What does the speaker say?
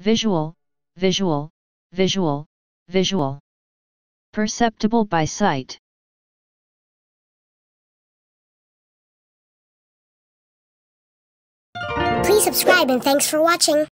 Visual, visual, visual, visual. Perceptible by sight. Please subscribe and thanks for watching.